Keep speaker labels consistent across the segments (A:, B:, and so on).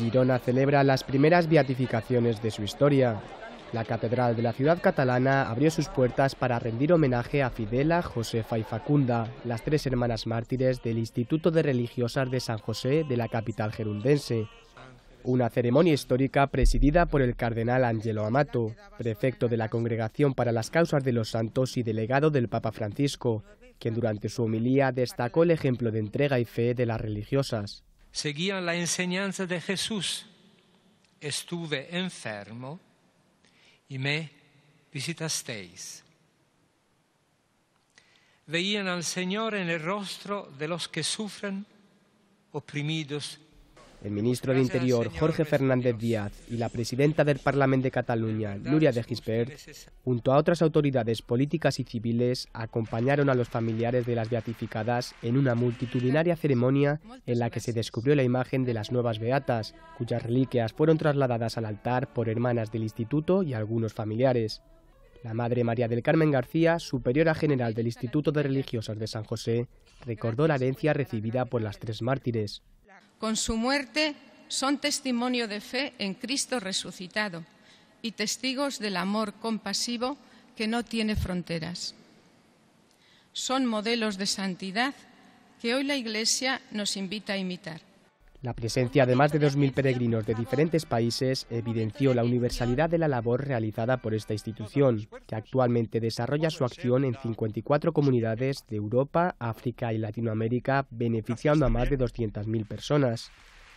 A: Girona celebra las primeras beatificaciones de su historia. La catedral de la ciudad catalana abrió sus puertas para rendir homenaje a Fidela, Josefa y Facunda, las tres hermanas mártires del Instituto de Religiosas de San José de la capital gerundense. Una ceremonia histórica presidida por el cardenal Angelo Amato, prefecto de la Congregación para las Causas de los Santos y delegado del Papa Francisco, quien durante su homilía destacó el ejemplo de entrega y fe de las religiosas
B: seguían la enseñanza de Jesús. Estuve enfermo y me visitasteis. Veían al Señor en el rostro de los que sufren, oprimidos
A: el ministro de Interior Jorge Fernández Díaz y la presidenta del Parlamento de Cataluña, Luria de Gispert, junto a otras autoridades políticas y civiles, acompañaron a los familiares de las beatificadas en una multitudinaria ceremonia en la que se descubrió la imagen de las nuevas beatas, cuyas reliquias fueron trasladadas al altar por hermanas del instituto y algunos familiares. La Madre María del Carmen García, superiora general del Instituto de Religiosas de San José, recordó la herencia recibida por las tres mártires,
C: con su muerte son testimonio de fe en Cristo resucitado y testigos del amor compasivo que no tiene fronteras. Son modelos de santidad que hoy la Iglesia nos invita a imitar.
A: La presencia de más de 2.000 peregrinos de diferentes países evidenció la universalidad de la labor realizada por esta institución, que actualmente desarrolla su acción en 54 comunidades de Europa, África y Latinoamérica, beneficiando a más de 200.000 personas.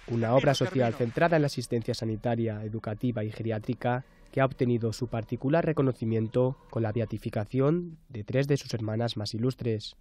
A: Una obra social centrada en la asistencia sanitaria, educativa y geriátrica que ha obtenido su particular reconocimiento con la beatificación de tres de sus hermanas más ilustres.